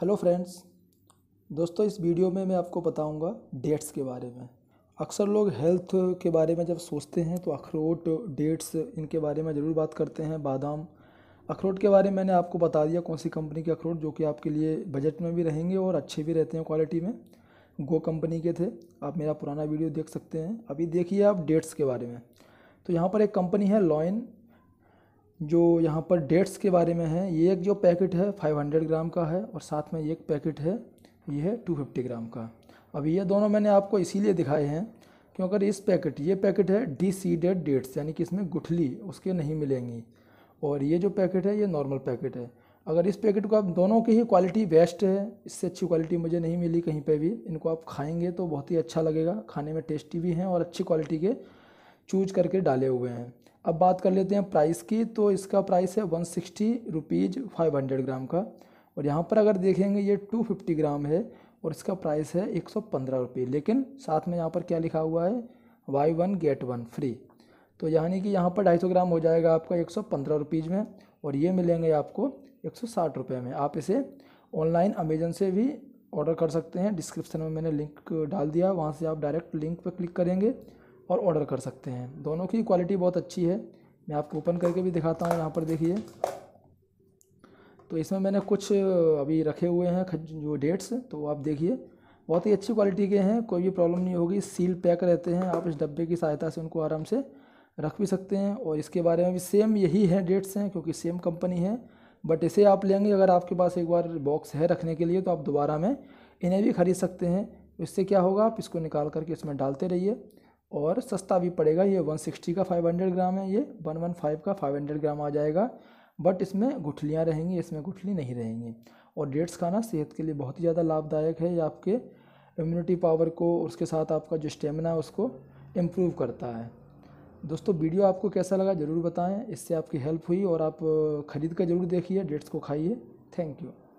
hello friends दोस्तों इस video में मैं आपको बताऊंगा डेट्स के बारे में अक्सर लोग हेल्थ के बारे में जब सोचते हैं तो अखरोट डेट्स इनके बारे में ज़रूर बात करते हैं बादाम अखरोट के बारे में मैंने आपको बता दिया कौन सी कंपनी के अखरोट जो कि आपके लिए बजट में भी रहेंगे और अच्छे भी रहते हैं क्वालिटी में गो कंपनी के थे आप मेरा पुराना वीडियो देख सकते हैं अभी देखिए आप डेट्स के बारे में तो यहाँ पर एक कंपनी है लॉयन जो यहाँ पर डेट्स के बारे में है ये एक जो पैकेट है 500 ग्राम का है और साथ में एक पैकेट है ये है 250 ग्राम का अब ये दोनों मैंने आपको इसीलिए दिखाए हैं क्योंकि अगर इस पैकेट ये पैकेट है डी सी डेड डेट्स यानी कि इसमें गुठली उसके नहीं मिलेंगी और ये जो पैकेट है ये नॉर्मल पैकेट है अगर इस पैकेट को आप दोनों की ही क्वालिटी बेस्ट है इससे अच्छी क्वालिटी मुझे नहीं मिली कहीं पे भी इनको आप खाएंगे तो बहुत ही अच्छा लगेगा खाने में टेस्टी भी हैं और अच्छी क्वालिटी के चूज करके डाले हुए हैं अब बात कर लेते हैं प्राइस की तो इसका प्राइस है one sixty rupees five hundred gram का और यहाँ पर अगर देखेंगे ये टू फिफ्टी ग्राम है और इसका प्राइस है एक सौ पंद्रह रुपये लेकिन साथ में यहाँ पर क्या लिखा हुआ है buy one get one free तो यानी कि यहाँ पर ढाई सौ ग्राम हो जाएगा आपका एक सौ पंद्रह रुपीज़ में और ये मिलेंगे आपको एक सौ साठ रुपये में आप इसे ऑनलाइन अमेजन से भी ऑर्डर कर सकते हैं डिस्क्रिप्शन में मैंने लिंक डाल दिया वहाँ से आप डायरेक्ट लिंक पर क्लिक करेंगे और ऑर्डर कर सकते हैं दोनों की क्वालिटी बहुत अच्छी है मैं आपको ओपन करके भी दिखाता हूँ यहाँ पर देखिए तो इसमें मैंने कुछ अभी रखे हुए हैं जो डेट्स तो आप देखिए बहुत ही अच्छी क्वालिटी के हैं कोई भी प्रॉब्लम नहीं होगी सील पैक रहते हैं आप इस डब्बे की सहायता से उनको आराम से रख भी सकते हैं और इसके बारे में भी सेम यही है डेट्स हैं क्योंकि सेम कंपनी है बट इसे आप लेंगे अगर आपके पास एक बार बॉक्स है रखने के लिए तो आप दोबारा में इन्हें भी ख़रीद सकते हैं इससे क्या होगा आप इसको निकाल करके इसमें डालते रहिए और सस्ता भी पड़ेगा ये 160 का 500 ग्राम है ये 115 का 500 ग्राम आ जाएगा बट इसमें गुठलियाँ रहेंगी इसमें गुठली नहीं रहेंगी और डेट्स खाना सेहत के लिए बहुत ही ज़्यादा लाभदायक है ये आपके इम्यूनिटी पावर को उसके साथ आपका जो स्टेमिना है उसको इम्प्रूव करता है दोस्तों वीडियो आपको कैसा लगा ज़रूर बताएं इससे आपकी हेल्प हुई और आप ख़रीद कर ज़रूर देखिए डेट्स को खाइए थैंक यू